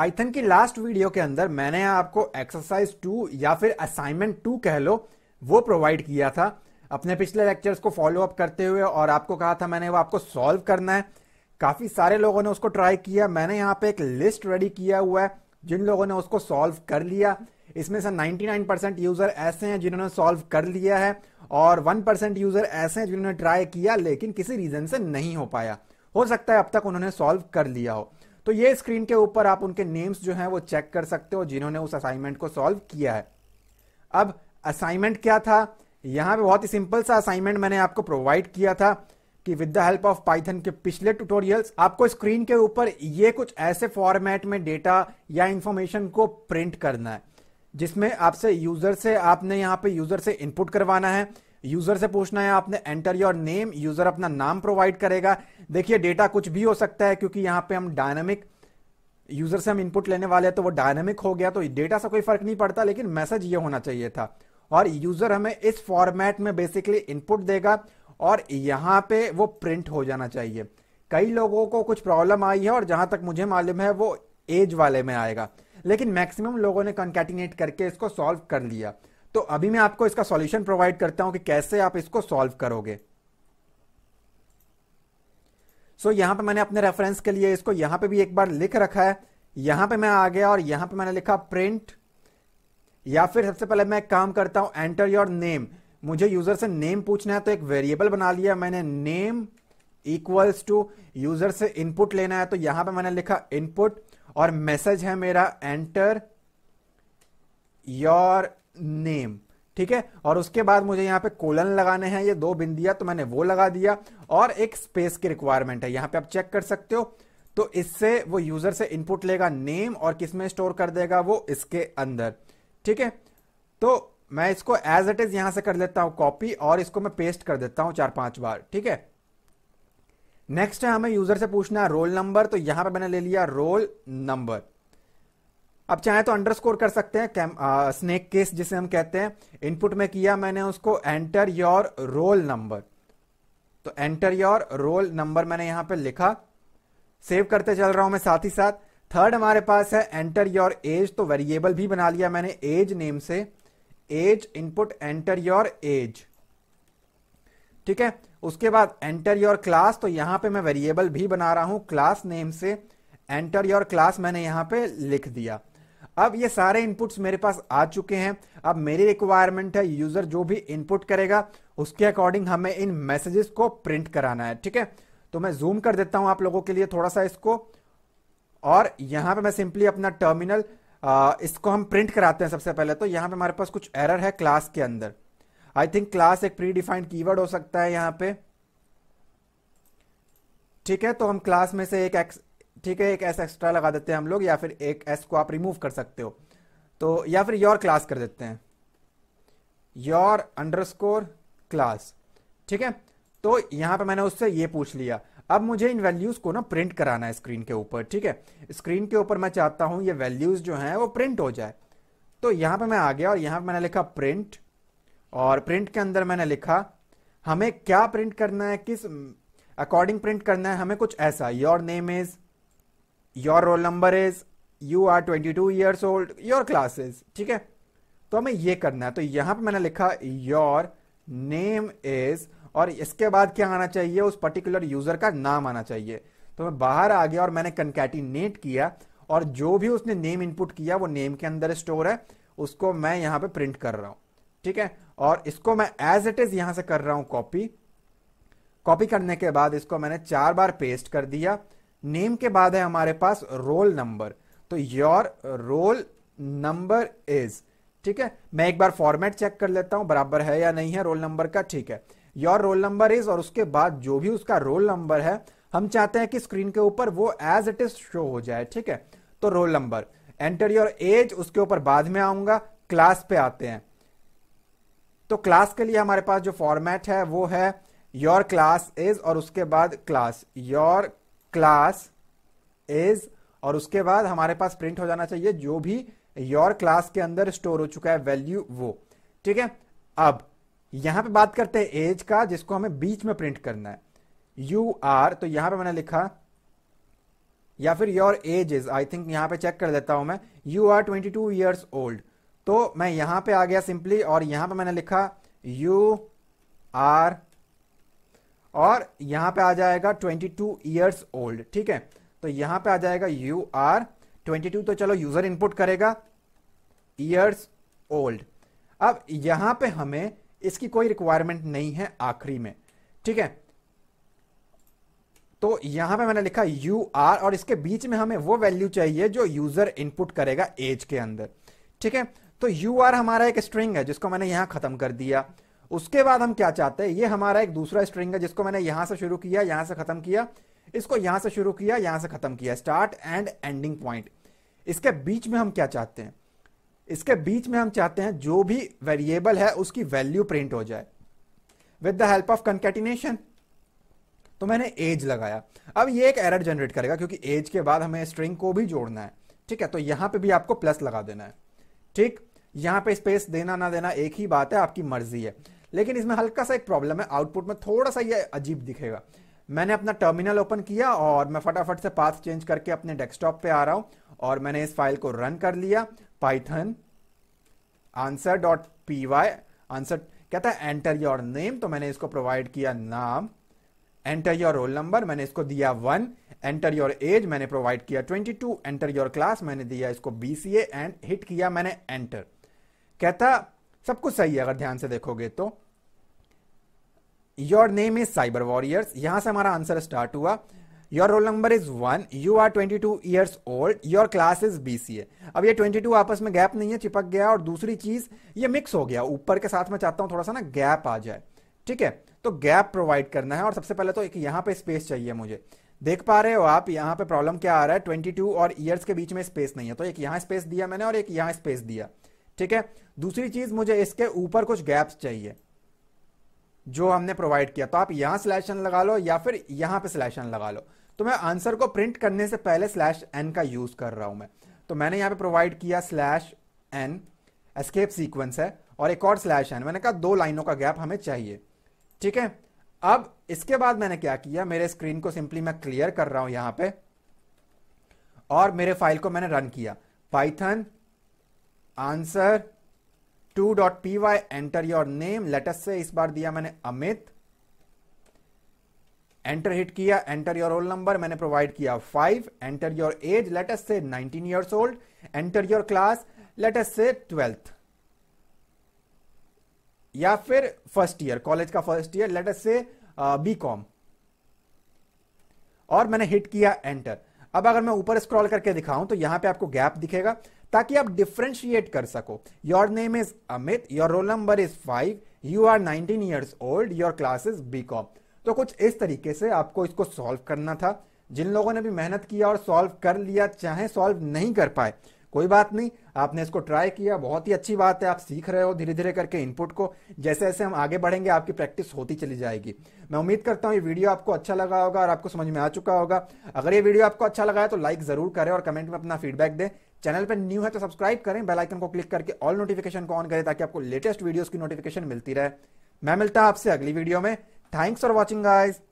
Python की last video के अंदर मैंने आपको एक्सरसाइज टू या फिर असाइनमेंट टू कह लो वो प्रोवाइड किया था अपने पिछले लेक्चर्स को फॉलो अप करते हुए और आपको कहा था मैंने वो आपको सॉल्व करना है काफ़ी सारे लोगों ने उसको ट्राई किया मैंने यहाँ पे एक लिस्ट रेडी किया हुआ है जिन लोगों ने उसको सॉल्व कर लिया इसमें से 99 यूज़र ऐसे हैं जिन्होंने सॉल्व कर लिया है और 1 यूज़र ऐसे हैं जिन्होंने ट्राई किया लेकिन किसी रीज़न से नहीं हो पाया हो सकता है अब तक उन्होंने सॉल्व कर लिया हो तो ये स्क्रीन के ऊपर आप उनके नेम्स जो हैं वो चेक कर सकते हो जिन्होंने उस असाइनमेंट को सॉल्व किया है अब असाइनमेंट क्या था यहां पे बहुत ही सिंपल सा असाइनमेंट मैंने आपको प्रोवाइड किया था कि with the help of Python के पिछले ट्यूटोरियल्स आपको स्क्रीन के ऊपर ये कुछ ऐसे फॉर्मेट में डेटा या इंफॉर्मेशन को प्रिंट करना है जिसमें आपसे यूजर से आपने यहाँ पे यूजर से इनपुट करवाना है यूजर से पूछना है आपने एंटर योर नेम यूजर अपना नाम प्रोवाइड करेगा देखिए डेटा कुछ भी हो सकता है क्योंकि यहां पे हम डायनामिक यूजर से हम इनपुट लेने वाले हैं तो वो डायनामिक हो गया तो डेटा से कोई फर्क नहीं पड़ता लेकिन मैसेज ये होना चाहिए था और यूजर हमें इस फॉर्मेट में बेसिकली इनपुट देगा और यहां पे वो प्रिंट हो जाना चाहिए कई लोगों को कुछ प्रॉब्लम आई है और जहां तक मुझे मालूम है वो एज वाले में आएगा लेकिन मैक्सिमम लोगों ने कंकेटिनेट करके इसको सॉल्व कर लिया तो अभी मैं आपको इसका सॉल्यूशन प्रोवाइड करता हूं कि कैसे आप इसको सॉल्व करोगे सो so, यहां पे मैंने अपने रेफरेंस के लिए इसको यहां पे भी एक बार लिख रखा है यहां पे मैं आ गया और यहां पे मैंने लिखा प्रिंट या फिर सबसे पहले मैं काम करता हूं एंटर योर नेम मुझे यूजर से नेम पूछना है तो एक वेरिएबल बना लिया मैंने नेम इक्वल्स टू यूजर से इनपुट लेना है तो यहां पे मैंने लिखा इनपुट और मैसेज है मेरा एंटर योर नेम ठीक है और उसके बाद मुझे यहां पे कोलन लगाने हैं ये दो बिंदिया तो मैंने वो लगा दिया और एक स्पेस की रिक्वायरमेंट है यहां पे आप चेक कर सकते हो तो इससे वो यूजर से इनपुट लेगा नेम और किस में स्टोर कर देगा वो इसके अंदर ठीक है तो मैं इसको एज इट इज यहां से कर लेता हूं कॉपी और इसको मैं पेस्ट कर देता हूं चार पांच बार ठीक है नेक्स्ट है हमें यूजर से पूछना है रोल नंबर तो यहां पे मैंने ले लिया रोल नंबर अब चाहे तो अंडरस्कोर कर सकते हैं आ, स्नेक केस जिसे हम कहते हैं इनपुट में किया मैंने उसको एंटर योर रोल नंबर तो एंटर योर रोल नंबर मैंने यहां पे लिखा सेव करते चल रहा हूं मैं साथ ही साथ थर्ड हमारे पास है एंटर योर एज तो वेरिएबल भी बना लिया मैंने एज नेम से age input enter your age ठीक है उसके बाद एंटर योर क्लास तो यहां पे मैं वेरिएबल भी बना रहा हूं क्लास नेम से एंटर योर क्लास मैंने यहां पे लिख दिया अब ये सारे इनपुट्स मेरे पास आ चुके हैं अब मेरी रिक्वायरमेंट है यूजर जो भी इनपुट करेगा उसके अकॉर्डिंग हमें इन मैसेजेस को प्रिंट कराना है ठीक है तो मैं जूम कर देता हूं आप लोगों के लिए थोड़ा सा इसको और यहां पे मैं सिंपली अपना टर्मिनल इसको हम प्रिंट कराते हैं सबसे पहले तो यहां पे हमारे पास कुछ एरर है क्लास के अंदर आई थिंक क्लास एक प्री डिफाइंड कीवर्ड हो सकता है यहां पे ठीक है तो हम क्लास में से एक ठीक है एक एस एक्स्ट्रा लगा देते हैं हम लोग या फिर एक एस को आप रिमूव कर सकते हो तो या फिर योर क्लास कर देते हैं योर अंडरस्कोर क्लास ठीक है तो यहां पे मैंने उससे ये पूछ लिया अब मुझे इन वैल्यूज को ना प्रिंट कराना है स्क्रीन के ऊपर ठीक है स्क्रीन के ऊपर मैं चाहता हूं ये वैल्यूज जो है वो प्रिंट हो जाए तो यहां पर मैं आ गया और यहां पर मैंने लिखा प्रिंट और प्रिंट के अंदर मैंने लिखा हमें क्या प्रिंट करना है किस अकॉर्डिंग प्रिंट करना है हमें कुछ ऐसा your name is your roll number is you are twenty two years old your classes ठीक है तो हमें ये करना है तो यहां पे मैंने लिखा योर नेम इज और इसके बाद क्या आना चाहिए उस पर्टिकुलर यूजर का नाम आना चाहिए तो मैं बाहर आ गया और मैंने कंकैटिनेट किया और जो भी उसने नेम इनपुट किया वो नेम के अंदर स्टोर है उसको मैं यहां पे प्रिंट कर रहा हूं ठीक है और इसको मैं एज इट इज यहां से कर रहा हूं कॉपी कॉपी करने के बाद इसको मैंने चार बार पेस्ट कर दिया नेम के बाद है हमारे पास रोल नंबर तो योर रोल नंबर इज ठीक है मैं एक बार फॉर्मेट चेक कर लेता हूं बराबर है या नहीं है रोल नंबर का ठीक है योर रोल नंबर इज और उसके बाद जो भी उसका रोल नंबर है हम चाहते हैं कि स्क्रीन के ऊपर वो एज इट इज शो हो जाए ठीक है तो roll number enter your age उसके ऊपर बाद में आऊंगा क्लास पे आते हैं तो क्लास के लिए हमारे पास जो फॉर्मेट है वो है योर क्लास इज और उसके बाद क्लास योर क्लास इज और उसके बाद हमारे पास प्रिंट हो जाना चाहिए जो भी योर क्लास के अंदर स्टोर हो चुका है वैल्यू वो ठीक है अब यहां पे बात करते हैं एज का जिसको हमें बीच में प्रिंट करना है यू आर तो यहां पे मैंने लिखा या फिर your age is I think यहां पे चेक कर देता हूं मैं you are twenty two years old तो मैं यहां पे आ गया सिंपली और यहां पे मैंने लिखा यू आर और यहां पे आ जाएगा 22 ईयर्स ओल्ड ठीक है तो यहां पे आ जाएगा यू आर 22 तो चलो यूजर इनपुट करेगा ईयर्स ओल्ड अब यहां पे हमें इसकी कोई रिक्वायरमेंट नहीं है आखिरी में ठीक है तो यहां पे मैंने लिखा यू आर और इसके बीच में हमें वो वैल्यू चाहिए जो यूजर इनपुट करेगा एज के अंदर ठीक है तो यू आर हमारा एक स्ट्रिंग है जिसको मैंने यहां खत्म कर दिया उसके बाद हम क्या चाहते हैं ये हमारा एक दूसरा स्ट्रिंग है जिसको मैंने यहां से शुरू किया यहां से खत्म किया इसको यहां से शुरू किया यहां से खत्म किया स्टार्ट एंड एंडिंग पॉइंट इसके बीच में हम क्या चाहते हैं इसके बीच में हम चाहते हैं जो भी वेरिएबल है उसकी वैल्यू प्रिंट हो जाए with the help of concatenation तो मैंने एज लगाया अब ये एक एरर जनरेट करेगा क्योंकि एज के बाद हमें स्ट्रिंग को भी जोड़ना है ठीक है तो यहां पे भी आपको प्लस लगा देना है ठीक यहां पे स्पेस देना ना देना एक ही बात है आपकी मर्जी है लेकिन इसमें हल्का सा एक प्रॉब्लम है आउटपुट में थोड़ा सा ये अजीब दिखेगा मैंने अपना टर्मिनल ओपन किया और मैं फटाफट से पाथ चेंज करके अपने डेस्कटॉप पे आ रहा हूं और मैंने इस फाइल को रन कर लिया Python answer dot P Y answer कहता है एंटर योर नेम तो मैंने इसको प्रोवाइड किया नाम एंटर योर रोल नंबर मैंने इसको दिया वन एंटर योर एज मैंने प्रोवाइड किया twenty two enter your class मैंने दिया इसको बी सी एंड हिट किया मैंने एंटर कहता सब कुछ सही है अगर ध्यान से देखोगे तो your name is cyber warriors यहां से हमारा आंसर स्टार्ट हुआ your roll number is one you are twenty two years old your class is B C A अब ये ट्वेंटी टू आपस में गैप नहीं है चिपक गया और दूसरी चीज ये मिक्स हो गया ऊपर के साथ में चाहता हूं थोड़ा सा ना गैप आ जाए ठीक है तो गैप प्रोवाइड करना है और सबसे पहले तो एक यहां पे स्पेस चाहिए मुझे देख पा रहे हो आप यहां पे प्रॉब्लम क्या आ रहा है 22 और ईयर्स के बीच में स्पेस नहीं है तो एक यहां स्पेस दिया मैंने और एक यहां स्पेस दिया ठीक है दूसरी चीज मुझे इसके ऊपर कुछ गैप्स चाहिए जो हमने प्रोवाइड किया तो आप यहां स्लैशन लगा लो या फिर यहां पे स्लैशन लगा लो तो मैं आंसर को प्रिंट करने से पहले स्लैश एन का यूज कर रहा हूं मैं तो मैंने यहां पे प्रोवाइड किया स्लैश एन एस्केप सीक्वेंस है और एक और स्लैश एन मैंने कहा दो लाइनों का गैप हमें चाहिए ठीक है अब इसके बाद मैंने क्या किया मेरे स्क्रीन को सिंपली मैं क्लियर कर रहा हूं यहां पर और मेरे फाइल को मैंने रन किया Python answer two dot P Y enter your name latest से इस बार दिया मैंने अमित एंटर हिट किया एंटर योर रोल नंबर मैंने प्रोवाइड किया five enter your age latest से nineteen years old enter your class latest से ट्वेल्थ या फिर फर्स्ट ईयर कॉलेज का फर्स्ट ईयर लेटेस्ट से बी कॉम और मैंने हिट किया एंटर अब अगर मैं ऊपर स्क्रॉल करके दिखाऊं तो यहां पे आपको गैप दिखेगा ताकि आप डिफ्रेंशिएट कर सको your name is Amit your roll number is five you are nineteen years old your class is B com तो कुछ इस तरीके से आपको इसको सॉल्व करना था जिन लोगों ने भी मेहनत किया और सॉल्व कर लिया चाहे सॉल्व नहीं कर पाए कोई बात नहीं आपने इसको ट्राई किया बहुत ही अच्छी बात है आप सीख रहे हो धीरे धीरे करके इनपुट को जैसे जैसे हम आगे बढ़ेंगे आपकी प्रैक्टिस होती चली जाएगी मैं उम्मीद करता हूं ये वीडियो आपको अच्छा लगा होगा और आपको समझ में आ चुका होगा अगर ये वीडियो आपको अच्छा लगा है तो लाइक जरूर करें और कमेंट में अपना फीडबैक दें चैनल पर न्यू है तो सब्सक्राइब करें बेलाइकन को क्लिक करके ऑल नोटिफिकेशन को ऑन करें ताकि आपको लेटेस्ट वीडियोज की नोटिफिकेशन मिलती रहे मैं मिलता हूं आपसे अगली वीडियो में थैंक्स फॉर वॉचिंग गाइज